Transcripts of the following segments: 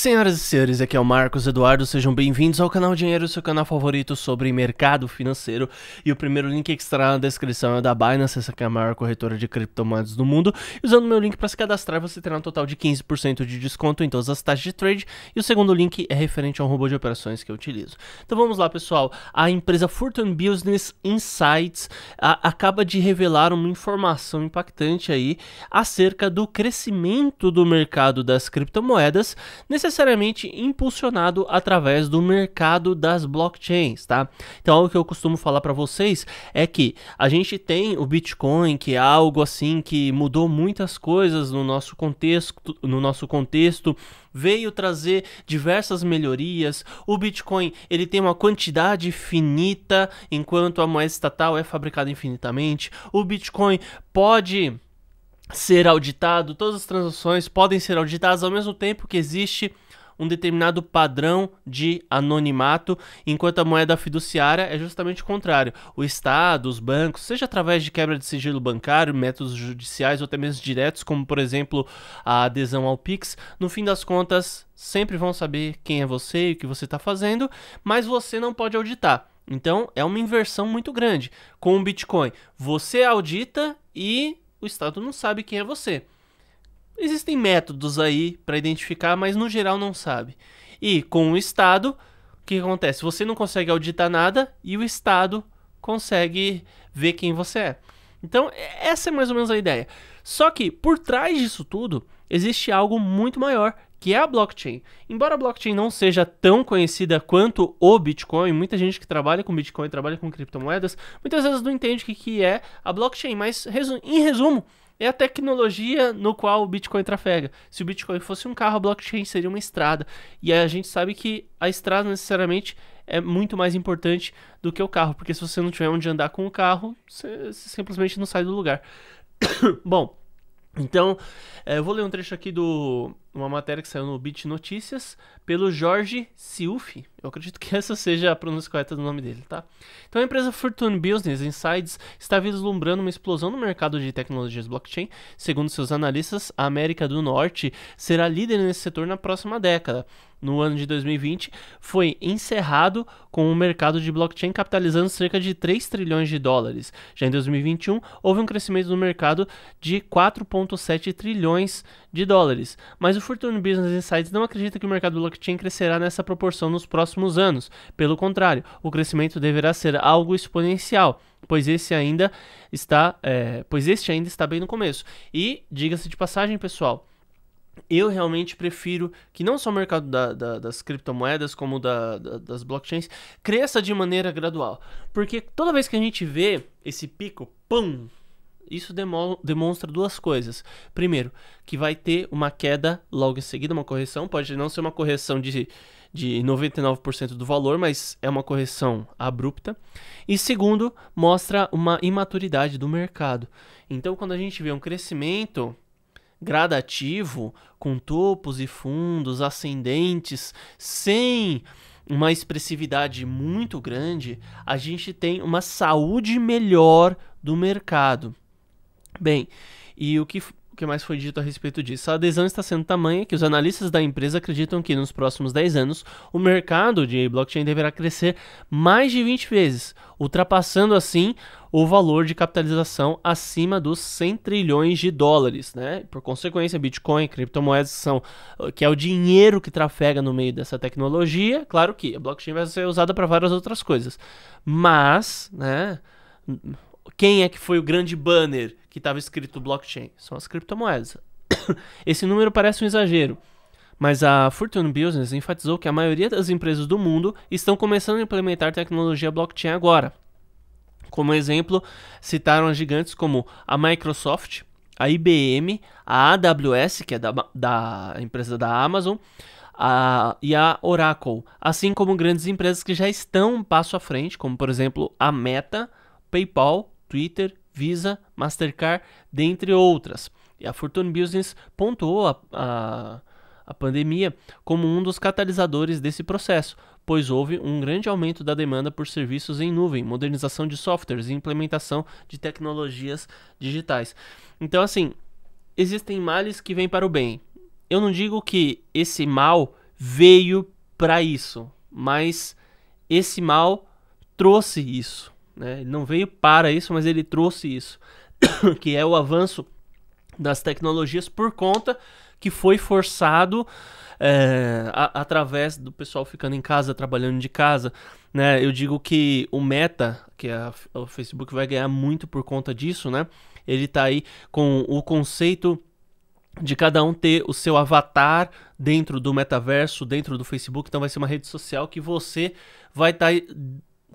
Senhoras e senhores, aqui é o Marcos Eduardo, sejam bem-vindos ao canal Dinheiro, seu canal favorito sobre mercado financeiro. E o primeiro link que estará na descrição é o da Binance, essa que é a maior corretora de criptomoedas do mundo. E usando o meu link para se cadastrar, você terá um total de 15% de desconto em todas as taxas de trade. E o segundo link é referente ao robô de operações que eu utilizo. Então vamos lá, pessoal. A empresa Fortune Business Insights a, acaba de revelar uma informação impactante aí acerca do crescimento do mercado das criptomoedas. Nesse necessariamente impulsionado através do mercado das blockchains, tá? Então, algo que eu costumo falar para vocês é que a gente tem o Bitcoin, que é algo assim que mudou muitas coisas no nosso contexto, no nosso contexto, veio trazer diversas melhorias. O Bitcoin, ele tem uma quantidade finita, enquanto a moeda estatal é fabricada infinitamente. O Bitcoin pode ser auditado, todas as transações podem ser auditadas ao mesmo tempo que existe um determinado padrão de anonimato, enquanto a moeda fiduciária é justamente o contrário. O Estado, os bancos, seja através de quebra de sigilo bancário, métodos judiciais ou até mesmo diretos, como por exemplo a adesão ao PIX, no fim das contas sempre vão saber quem é você e o que você está fazendo, mas você não pode auditar. Então é uma inversão muito grande. Com o Bitcoin, você audita e o Estado não sabe quem é você. Existem métodos aí para identificar, mas no geral não sabe. E com o Estado, o que acontece? Você não consegue auditar nada e o Estado consegue ver quem você é. Então, essa é mais ou menos a ideia. Só que por trás disso tudo existe algo muito maior que é a blockchain. Embora a blockchain não seja tão conhecida quanto o Bitcoin, muita gente que trabalha com Bitcoin, trabalha com criptomoedas, muitas vezes não entende o que, é a blockchain, mas em resumo, é a tecnologia no qual o Bitcoin trafega. Se o Bitcoin fosse um carro, a blockchain seria uma estrada. E a gente sabe que a estrada necessariamente é muito mais importante do que o carro, porque se você não tiver onde andar com o carro, você simplesmente não sai do lugar. Bom, então eh, eu vou ler um trecho aqui do uma matéria que saiu no Bit Notícias pelo Jorge Silfi. Eu acredito que essa seja a pronúncia correta do nome dele, tá? Então a empresa Fortune Business Insights está vislumbrando uma explosão no mercado de tecnologias blockchain. Segundo seus analistas, a América do Norte será líder nesse setor na próxima década. No ano de 2020, foi encerrado com o mercado de blockchain capitalizando cerca de 3 trilhões de dólares. Já em 2021, houve um crescimento no mercado de 4,7 trilhões de dólares, mas o Fortune Business Insights não acredita que o mercado blockchain crescerá nessa proporção nos próximos anos. Pelo contrário, o crescimento deverá ser algo exponencial, pois esse ainda está, é, pois este ainda está bem no começo. E diga-se de passagem, pessoal, eu realmente prefiro que não só o mercado da, da, das criptomoedas, como da, das blockchains, cresça de maneira gradual. Porque toda vez que a gente vê esse pico, pum, isso demo, demonstra duas coisas. Primeiro, que vai ter uma queda logo em seguida, uma correção. Pode não ser uma correção de, de 99% do valor, mas é uma correção abrupta. E segundo, mostra uma imaturidade do mercado. Então, quando a gente vê um crescimento gradativo, com topos e fundos ascendentes, sem uma expressividade muito grande, a gente tem uma saúde melhor do mercado. Bem, e o que, o que mais foi dito a respeito disso? A adesão está sendo tamanha que os analistas da empresa acreditam que nos próximos 10 anos o mercado de blockchain deverá crescer mais de 20 vezes, ultrapassando assim o valor de capitalização acima dos 100 trilhões de dólares, né? Por consequência, Bitcoin, criptomoedas são ah, que é o dinheiro que trafega no meio dessa tecnologia. Claro que a blockchain vai ser usada para várias outras coisas, mas, né? Quem é que foi o grande banner que estava escrito blockchain, são as criptomoedas. Esse número parece um exagero, mas a Fortune Business enfatizou que a maioria das empresas do mundo estão começando a implementar tecnologia blockchain agora. Como exemplo, citaram gigantes como a Microsoft, a IBM, a AWS, que é da, da empresa da Amazon, a, e a Oracle, assim como grandes empresas que já estão um passo à frente, como por exemplo a Meta, PayPal, Twitter Visa, Mastercard, dentre outras. E a Fortune Business pontuou a, a, a pandemia como um dos catalisadores desse processo, pois houve um grande aumento da demanda por serviços em nuvem, modernização de softwares e implementação de tecnologias digitais. Então, assim, existem males que vêm para o bem. Eu não digo que esse mal veio para isso, mas esse mal trouxe isso. Né? Ele não veio para isso, mas ele trouxe isso, que é o avanço das tecnologias por conta que foi forçado é, a, através do pessoal ficando em casa, trabalhando de casa. Né? Eu digo que o Meta, que é a, o Facebook vai ganhar muito por conta disso, né? Ele está aí com o conceito de cada um ter o seu avatar dentro do metaverso, dentro do Facebook. Então vai ser uma rede social que você vai estar tá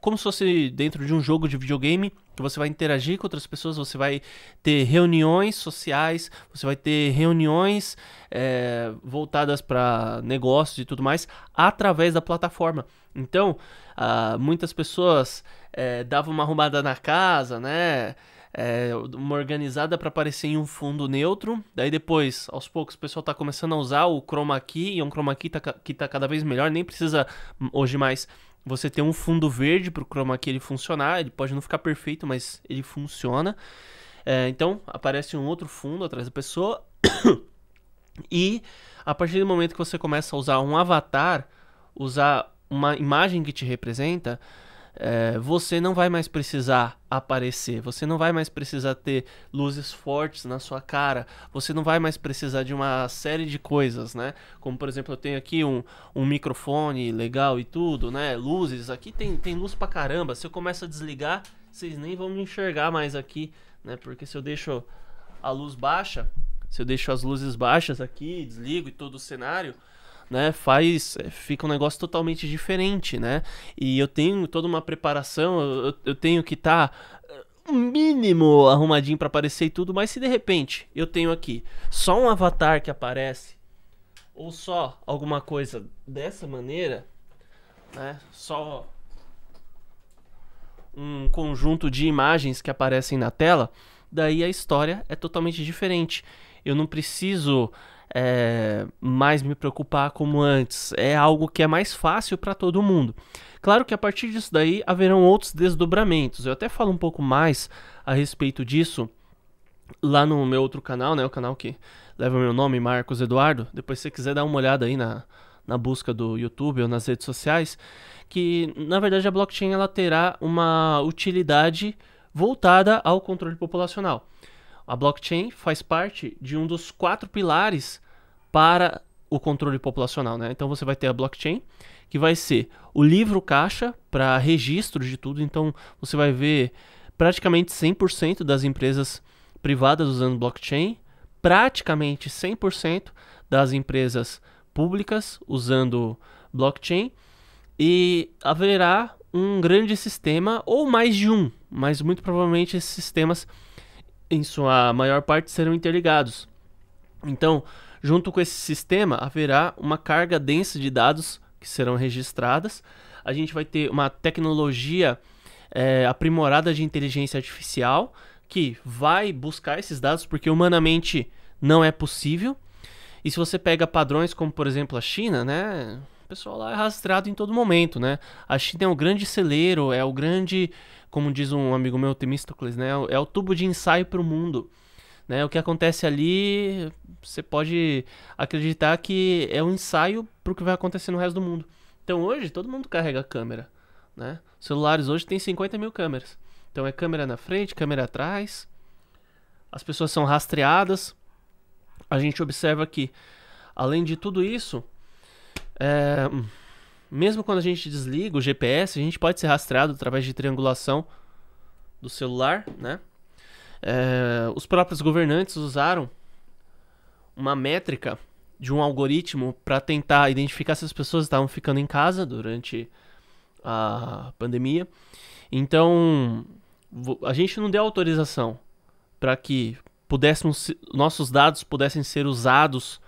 como se fosse dentro de um jogo de videogame, que você vai interagir com outras pessoas, você vai ter reuniões sociais, você vai ter reuniões é, voltadas para negócios e tudo mais através da plataforma. Então, ah, muitas pessoas é, davam uma arrumada na casa, né? É, uma organizada para aparecer em um fundo neutro. Daí depois, aos poucos, o pessoal está começando a usar o chroma key, e um chroma key tá, que está cada vez melhor, nem precisa hoje mais você ter um fundo verde para o chroma key ele funcionar. Ele pode não ficar perfeito, mas ele funciona. É, então, aparece um outro fundo atrás da pessoa. e a partir do momento que você começa a usar um avatar, usar uma imagem que te representa, é, você não vai mais precisar aparecer, você não vai mais precisar ter luzes fortes na sua cara, você não vai mais precisar de uma série de coisas, né? Como por exemplo, eu tenho aqui um, um microfone legal e tudo, né? Luzes, aqui tem, tem luz pra caramba. Se eu começo a desligar, vocês nem vão me enxergar mais aqui, né? Porque se eu deixo a luz baixa, se eu deixo as luzes baixas aqui, desligo e todo o cenário, né? Faz, eh, fica um negócio totalmente diferente, né? E eu tenho toda uma preparação, eu, eu tenho que estar tá eh, mínimo arrumadinho para aparecer e tudo, mas se de repente eu tenho aqui só um avatar que aparece ou só alguma coisa dessa maneira, né? Só um conjunto de imagens que aparecem na tela, daí a história é totalmente diferente. Eu não preciso é, mais me preocupar como antes. É algo que é mais fácil para todo mundo. Claro que a partir disso daí haverão outros desdobramentos. Eu até falo um pouco mais a respeito disso lá no meu outro canal, né? O canal que leva o meu nome, Marcos Eduardo. Depois, se você quiser dar uma olhada aí na, na busca do YouTube ou nas redes sociais, que na verdade a blockchain ela terá uma utilidade voltada ao controle populacional. A blockchain faz parte de um dos quatro pilares para o controle populacional, né? Então você vai ter a blockchain, que vai ser o livro caixa para registros de tudo. Então você vai ver praticamente 100% das empresas privadas usando blockchain, praticamente 100% das empresas públicas usando blockchain e haverá um grande sistema ou mais de um, mas muito provavelmente esses sistemas em sua maior parte serão interligados. Então, Junto com esse sistema, haverá uma carga densa de dados que serão registradas. A gente vai ter uma tecnologia é, aprimorada de inteligência artificial que vai buscar esses dados porque humanamente não é possível. E se você pega padrões como, por exemplo, a China, né? O pessoal lá é rastreado em todo momento, né? A China é o grande celeiro, é o grande, como diz um amigo meu, Temístocles, né? É o é tubo de ensaio para o mundo. Né? O que acontece ali, você pode acreditar que é um ensaio para o que vai acontecer no resto do mundo. Então hoje todo mundo carrega câmera. Né? celulares hoje tem 50 mil câmeras. Então é câmera na frente, câmera atrás. As pessoas são rastreadas. A gente observa que, além de tudo isso, é... mesmo quando a gente desliga o GPS, a gente pode ser rastreado através de triangulação do celular, né? É, eh, os próprios governantes usaram uma métrica de um algoritmo para tentar identificar se as pessoas estavam ficando em casa durante a pandemia. Então, a gente não deu autorização para que pudéssemos nossos dados pudessem ser usados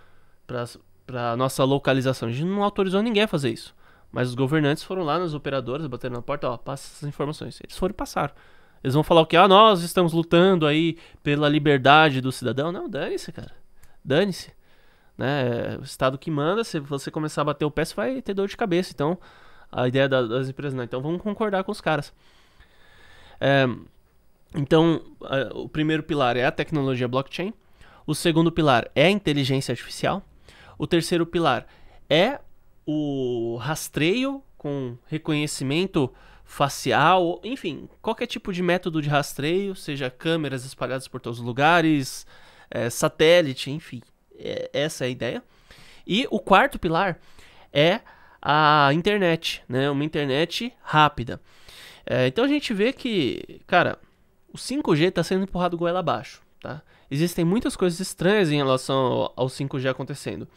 para nossa localização. A gente não autorizou ninguém a fazer isso. Mas os governantes foram lá nas operadoras, bateram na porta, ó, passa essas informações. Eles foram e passaram. Eles vão falar o que? Ah, nós estamos lutando aí pela liberdade do cidadão. Não, dane-se, cara. Dane-se. Né? É o Estado que manda, se você começar a bater o pé, você vai ter dor de cabeça. Então, a ideia da, das empresas não. Então, vamos concordar com os caras. É, então, é, o primeiro pilar é a tecnologia blockchain. O segundo pilar é a inteligência artificial. O terceiro pilar é o rastreio com reconhecimento facial, enfim, qualquer tipo de método de rastreio, seja câmeras espalhadas por todos os lugares, é, satélite, enfim. É, essa é a ideia. E o quarto pilar é a internet, né? Uma internet rápida. É, então a gente vê que, cara, o 5G está sendo empurrado goela abaixo, tá? Existem muitas coisas estranhas em relação ao, ao 5G acontecendo.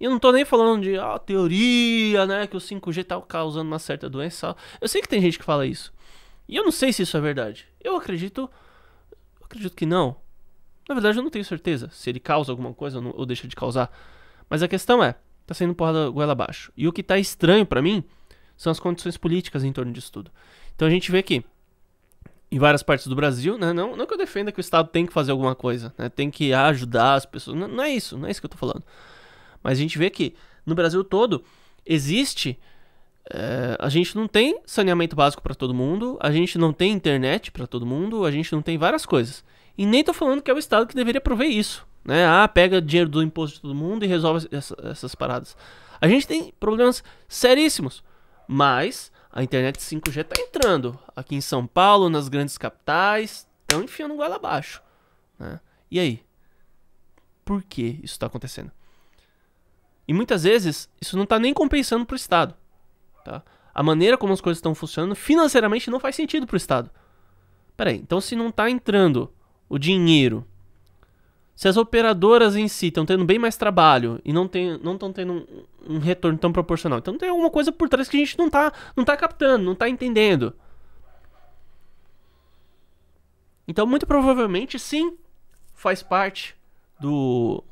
E eu não tô nem falando de ah, teoria, né? Que o 5G tá causando uma certa doença. Eu sei que tem gente que fala isso. E eu não sei se isso é verdade. Eu acredito. Eu acredito que não. Na verdade, eu não tenho certeza se ele causa alguma coisa ou, não, ou deixa de causar. Mas a questão é: tá sendo porrada goela abaixo. E o que tá estranho para mim são as condições políticas em torno disso tudo. Então a gente vê que em várias partes do Brasil, né? Não, não que eu defenda que o Estado tem que fazer alguma coisa, né? Tem que ajudar as pessoas. Não, não é isso, não é isso que eu tô falando. Mas a gente vê que no Brasil todo existe. É, a gente não tem saneamento básico para todo mundo, a gente não tem internet para todo mundo, a gente não tem várias coisas. E nem tô falando que é o Estado que deveria prover isso. Né? Ah, pega dinheiro do imposto de todo mundo e resolve essa, essas paradas. A gente tem problemas seríssimos, mas a internet 5G tá entrando. Aqui em São Paulo, nas grandes capitais, estão enfiando goela abaixo. Né? E aí? Por que isso está acontecendo? E muitas vezes isso não está nem compensando para o Estado. Tá? A maneira como as coisas estão funcionando financeiramente não faz sentido para o Estado. Peraí, então se não está entrando o dinheiro, se as operadoras em si estão tendo bem mais trabalho e não estão não tendo um, um, retorno tão proporcional, então tem alguma coisa por trás que a gente não está não tá captando, não está entendendo. Então, muito provavelmente, sim, faz parte do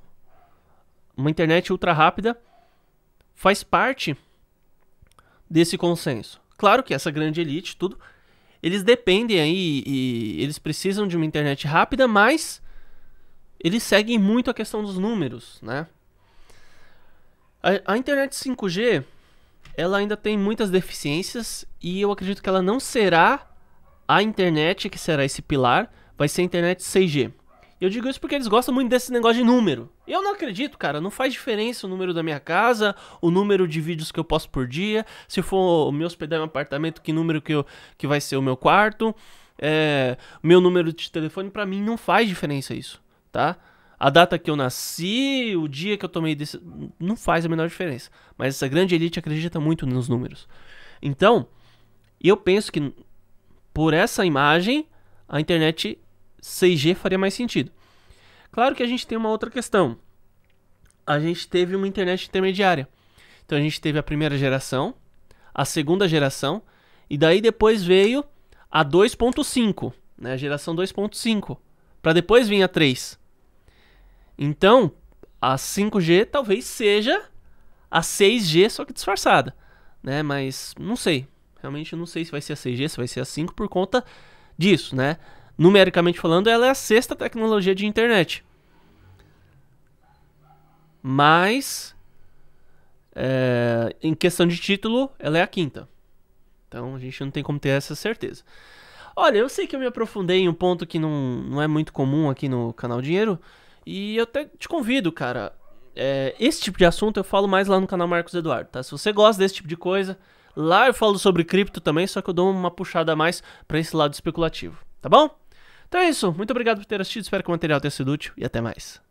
uma internet ultra rápida faz parte desse consenso. Claro que essa grande elite, tudo, eles dependem aí e eles precisam de uma internet rápida, mas eles seguem muito a questão dos números, né? A, a internet 5G, ela ainda tem muitas deficiências e eu acredito que ela não será a internet que será esse pilar, vai ser a internet 6G. Eu digo isso porque eles gostam muito desse negócio de número. Eu não acredito, cara. Não faz diferença o número da minha casa, o número de vídeos que eu posto por dia, se for me hospedar em um apartamento, que número que, eu, que vai ser o meu quarto, é, meu número de telefone. para mim não faz diferença isso, tá? A data que eu nasci, o dia que eu tomei desse. Não faz a menor diferença. Mas essa grande elite acredita muito nos números. Então, eu penso que por essa imagem, a internet 6G faria mais sentido. Claro que a gente tem uma outra questão. A gente teve uma internet intermediária. Então a gente teve a primeira geração, a segunda geração, e daí depois veio a 2.5, né? A geração 2.5, para depois vir a 3. Então, a 5G talvez seja a 6G só que disfarçada, né? Mas não sei. Realmente não sei se vai ser a 6G, se vai ser a 5 por conta disso, né? numericamente falando, ela é a sexta tecnologia de internet. Mas, é, em questão de título, ela é a quinta. Então a gente não tem como ter essa certeza. Olha, eu sei que eu me aprofundei em um ponto que não, não é muito comum aqui no canal Dinheiro. E eu até te convido, cara. É, esse tipo de assunto eu falo mais lá no canal Marcos Eduardo, tá? Se você gosta desse tipo de coisa, lá eu falo sobre cripto também, só que eu dou uma puxada a mais para esse lado especulativo, tá bom? Então é isso. Muito obrigado por ter assistido. Espero que o material tenha sido útil e até mais.